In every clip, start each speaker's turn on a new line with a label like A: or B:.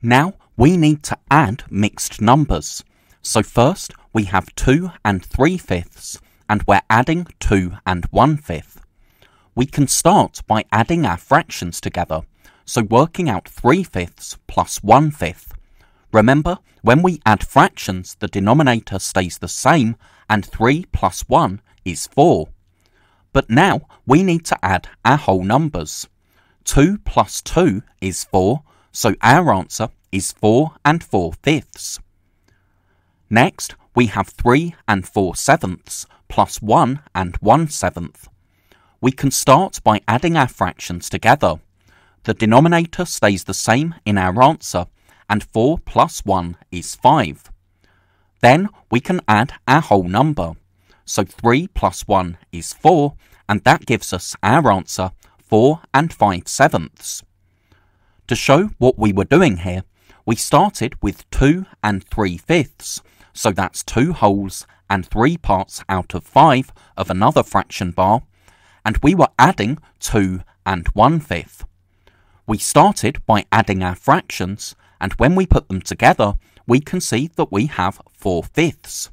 A: Now we need to add mixed numbers. So first we have 2 and 3 fifths and we're adding 2 and 1 fifth. We can start by adding our fractions together, so working out 3 fifths plus 1 fifth. Remember, when we add fractions, the denominator stays the same and 3 plus 1 is 4. But now we need to add our whole numbers. 2 plus 2 is 4, so our answer is 4 and 4 fifths. Next, we have 3 and 4 sevenths plus 1 and 1 seventh. We can start by adding our fractions together. The denominator stays the same in our answer, and 4 plus 1 is 5. Then we can add our whole number. So 3 plus 1 is 4, and that gives us our answer 4 and 5 sevenths. To show what we were doing here, we started with 2 and 3 fifths, so that's 2 wholes and 3 parts out of 5 of another fraction bar, and we were adding 2 and 1 fifth. We started by adding our fractions, and when we put them together, we can see that we have 4 fifths.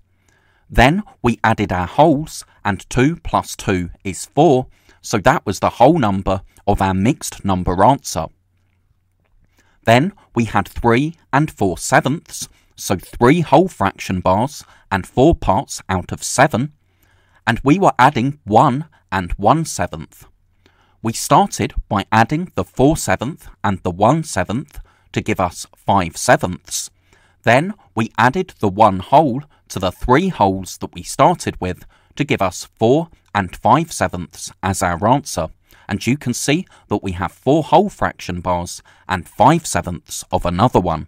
A: Then we added our wholes, and 2 plus 2 is 4, so that was the whole number of our mixed number answer. Then we had 3 and 4 sevenths, so 3 whole fraction bars and 4 parts out of 7, and we were adding 1 and 1 seventh. We started by adding the 4 seventh and the 1 seventh to give us 5 sevenths. Then we added the 1 whole to the 3 wholes that we started with to give us 4 and 5 sevenths as our answer and you can see that we have four whole fraction bars and 5 sevenths of another one.